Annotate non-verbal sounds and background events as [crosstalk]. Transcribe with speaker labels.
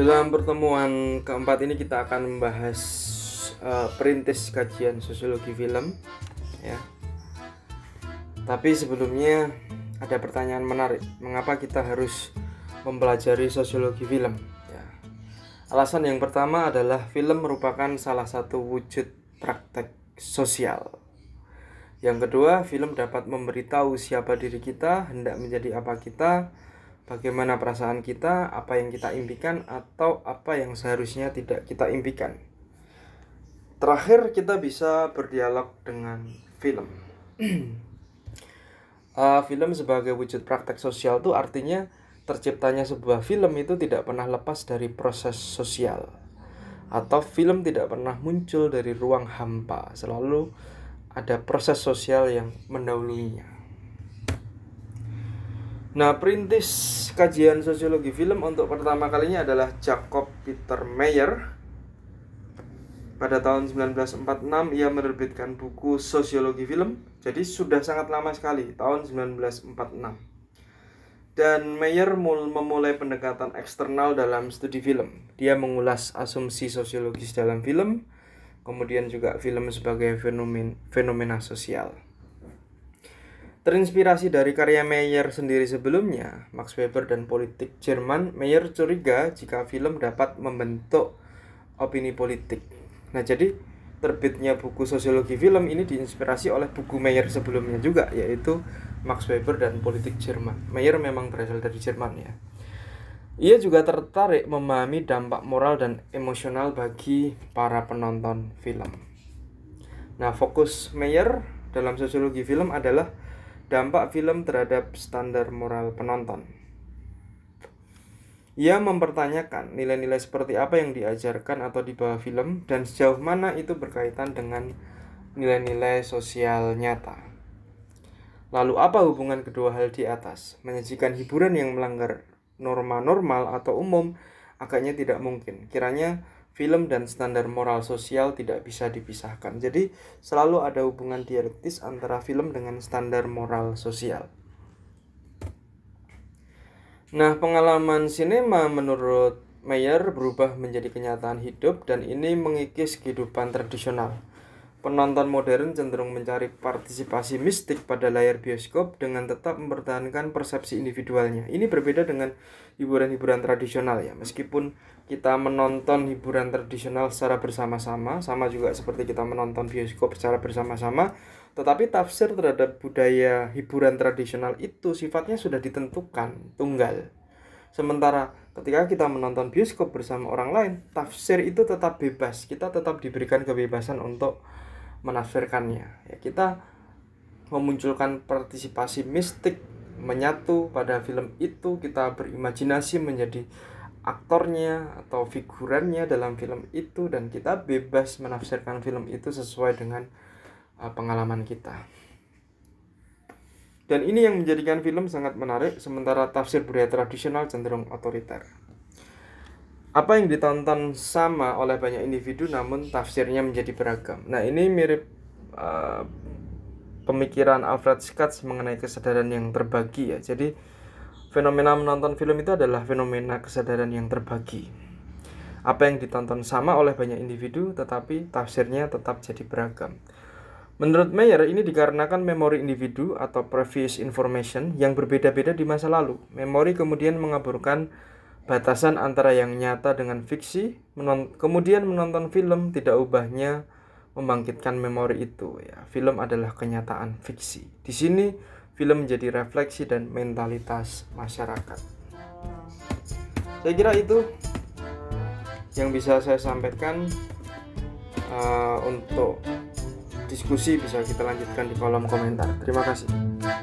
Speaker 1: Dalam pertemuan keempat ini kita akan membahas uh, perintis kajian sosiologi film ya. Tapi sebelumnya ada pertanyaan menarik, mengapa kita harus mempelajari sosiologi film? Ya. Alasan yang pertama adalah film merupakan salah satu wujud praktek sosial. Yang kedua, film dapat memberitahu siapa diri kita, hendak menjadi apa kita, bagaimana perasaan kita, apa yang kita impikan, atau apa yang seharusnya tidak kita impikan. Terakhir, kita bisa berdialog dengan film. [clears throat] uh, film sebagai wujud praktek sosial itu artinya terciptanya sebuah film itu tidak pernah lepas dari proses sosial atau film tidak pernah muncul dari ruang hampa selalu ada proses sosial yang mendahulunya Nah, perintis kajian sosiologi film untuk pertama kalinya adalah Jacob Peter Mayer. Pada tahun 1946 ia menerbitkan buku Sosiologi Film. Jadi sudah sangat lama sekali, tahun 1946. Dan Mayer memulai pendekatan eksternal dalam studi film. Dia mengulas asumsi sosiologis dalam film, kemudian juga film sebagai fenomen, fenomena sosial. Terinspirasi dari karya Meyer sendiri sebelumnya, Max Weber dan politik Jerman, Meyer curiga jika film dapat membentuk opini politik. Nah, jadi terbitnya buku sosiologi film ini diinspirasi oleh buku Meyer sebelumnya juga, yaitu Max Weber dan politik Jerman. Meyer memang berasal dari Jerman ya. Ia juga tertarik memahami dampak moral dan emosional bagi para penonton film. Nah, fokus Meyer dalam sosiologi film adalah dampak film terhadap standar moral penonton. Ia mempertanyakan nilai-nilai seperti apa yang diajarkan atau dibawa film dan sejauh mana itu berkaitan dengan nilai-nilai sosial nyata. Lalu apa hubungan kedua hal di atas? Menyajikan hiburan yang melanggar norma normal atau umum agaknya tidak mungkin. Kiranya film dan standar moral sosial tidak bisa dipisahkan. Jadi selalu ada hubungan dialektis antara film dengan standar moral sosial. Nah, pengalaman sinema menurut Meyer berubah menjadi kenyataan hidup dan ini mengikis kehidupan tradisional. Penonton modern cenderung mencari partisipasi mistik pada layar bioskop dengan tetap mempertahankan persepsi individualnya. Ini berbeda dengan hiburan-hiburan tradisional ya. Meskipun kita menonton hiburan tradisional secara bersama-sama, sama juga seperti kita menonton bioskop secara bersama-sama, tetapi tafsir terhadap budaya hiburan tradisional itu sifatnya sudah ditentukan, tunggal. Sementara ketika kita menonton bioskop bersama orang lain, tafsir itu tetap bebas. Kita tetap diberikan kebebasan untuk menafsirkannya ya kita memunculkan partisipasi mistik menyatu pada film itu kita berimajinasi menjadi aktornya atau figurannya dalam film itu dan kita bebas menafsirkan film itu sesuai dengan uh, pengalaman kita. Dan ini yang menjadikan film sangat menarik sementara tafsir budaya tradisional cenderung otoriter apa yang ditonton sama oleh banyak individu namun tafsirnya menjadi beragam. Nah, ini mirip uh, pemikiran Alfred Schatz mengenai kesadaran yang terbagi ya. Jadi fenomena menonton film itu adalah fenomena kesadaran yang terbagi. Apa yang ditonton sama oleh banyak individu tetapi tafsirnya tetap jadi beragam. Menurut Mayer, ini dikarenakan memori individu atau previous information yang berbeda-beda di masa lalu. Memori kemudian mengaburkan batasan antara yang nyata dengan fiksi, menon kemudian menonton film tidak ubahnya membangkitkan memori itu ya. Film adalah kenyataan fiksi. Di sini film menjadi refleksi dan mentalitas masyarakat. Saya kira itu yang bisa saya sampaikan uh, untuk diskusi bisa kita lanjutkan di kolom komentar. Terima kasih.